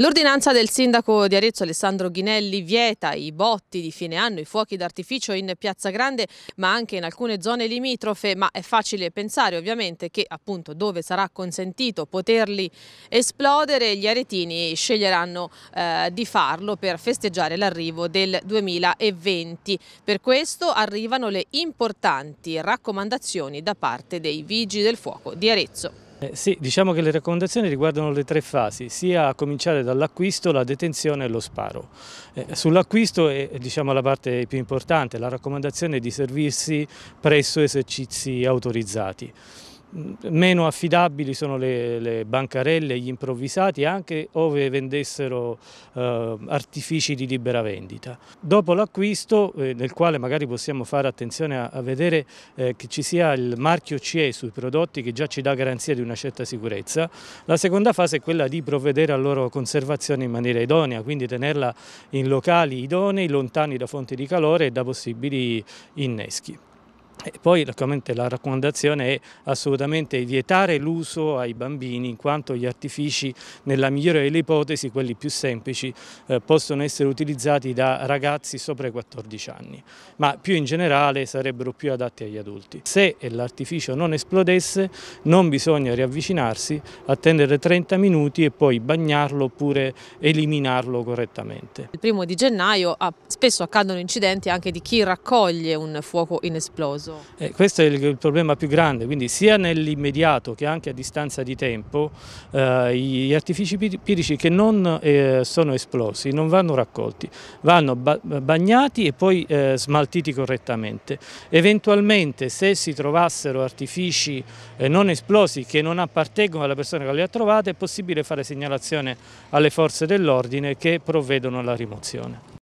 L'ordinanza del sindaco di Arezzo Alessandro Ghinelli vieta i botti di fine anno, i fuochi d'artificio in Piazza Grande ma anche in alcune zone limitrofe ma è facile pensare ovviamente che appunto dove sarà consentito poterli esplodere gli aretini sceglieranno eh, di farlo per festeggiare l'arrivo del 2020. Per questo arrivano le importanti raccomandazioni da parte dei Vigili del Fuoco di Arezzo. Eh, sì, diciamo che le raccomandazioni riguardano le tre fasi, sia a cominciare dall'acquisto, la detenzione e lo sparo. Eh, Sull'acquisto è diciamo, la parte più importante, la raccomandazione è di servirsi presso esercizi autorizzati. Meno affidabili sono le, le bancarelle, gli improvvisati, anche ove vendessero eh, artifici di libera vendita. Dopo l'acquisto, eh, nel quale magari possiamo fare attenzione a, a vedere eh, che ci sia il marchio CE sui prodotti che già ci dà garanzia di una certa sicurezza, la seconda fase è quella di provvedere alla loro conservazione in maniera idonea, quindi tenerla in locali idonei, lontani da fonti di calore e da possibili inneschi. E poi la raccomandazione è assolutamente vietare l'uso ai bambini in quanto gli artifici nella migliore delle ipotesi, quelli più semplici, eh, possono essere utilizzati da ragazzi sopra i 14 anni, ma più in generale sarebbero più adatti agli adulti. Se l'artificio non esplodesse non bisogna riavvicinarsi, attendere 30 minuti e poi bagnarlo oppure eliminarlo correttamente. Il primo di gennaio ah, spesso accadono incidenti anche di chi raccoglie un fuoco inesploso. Eh, questo è il, il, problema più grande, quindi sia nell'immediato che anche a distanza di tempo eh, gli artifici pirici che non eh, sono esplosi non vanno raccolti, vanno ba bagnati e poi eh, smaltiti correttamente. Eventualmente se si trovassero artifici eh, non esplosi che non appartengono alla persona che li ha trovati è possibile fare segnalazione alle forze dell'ordine che provvedono alla rimozione.